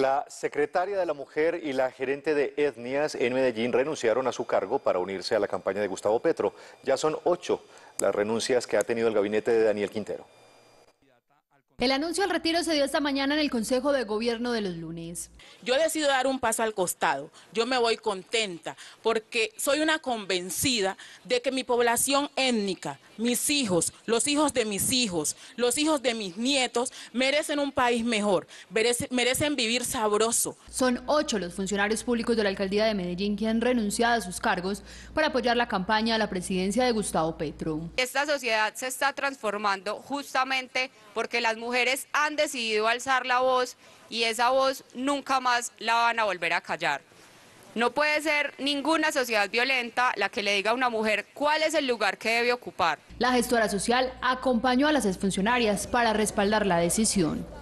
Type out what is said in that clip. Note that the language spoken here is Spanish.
La secretaria de la Mujer y la gerente de etnias en Medellín renunciaron a su cargo para unirse a la campaña de Gustavo Petro. Ya son ocho las renuncias que ha tenido el gabinete de Daniel Quintero. El anuncio al retiro se dio esta mañana en el Consejo de Gobierno de los lunes. Yo decido dar un paso al costado, yo me voy contenta porque soy una convencida de que mi población étnica, mis hijos, los hijos de mis hijos, los hijos de mis nietos merecen un país mejor, merecen, vivir sabroso. Son ocho los funcionarios públicos de la alcaldía de Medellín que han renunciado a sus cargos para apoyar la campaña de la presidencia de Gustavo Petro. Esta sociedad se está transformando justamente porque las mujeres mujeres han decidido alzar la voz y esa voz nunca más la van a volver a callar. No puede ser ninguna sociedad violenta la que le diga a una mujer cuál es el lugar que debe ocupar. La gestora social acompañó a las exfuncionarias para respaldar la decisión.